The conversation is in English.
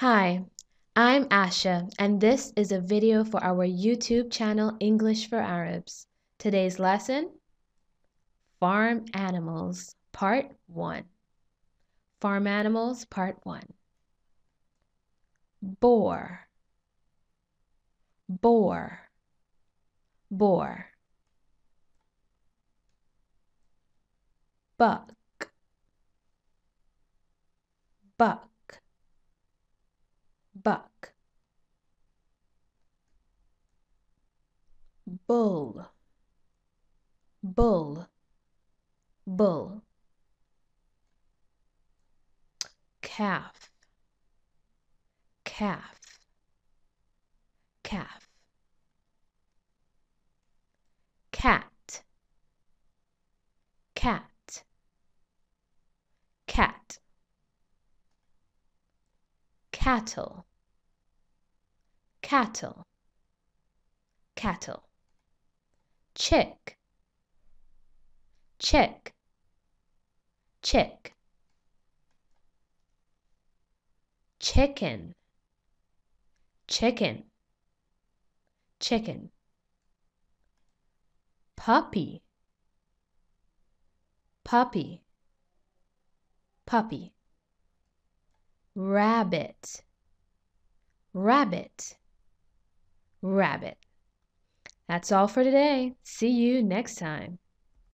Hi, I'm Asha and this is a video for our YouTube channel English for Arabs. Today's lesson, Farm Animals, Part 1. Farm Animals, Part 1. Boar, boar, boar. Buck, buck buck bull bull bull calf calf calf cat cat cat cattle cattle cattle check check check chicken chicken chicken puppy puppy puppy rabbit rabbit rabbit. That's all for today. See you next time.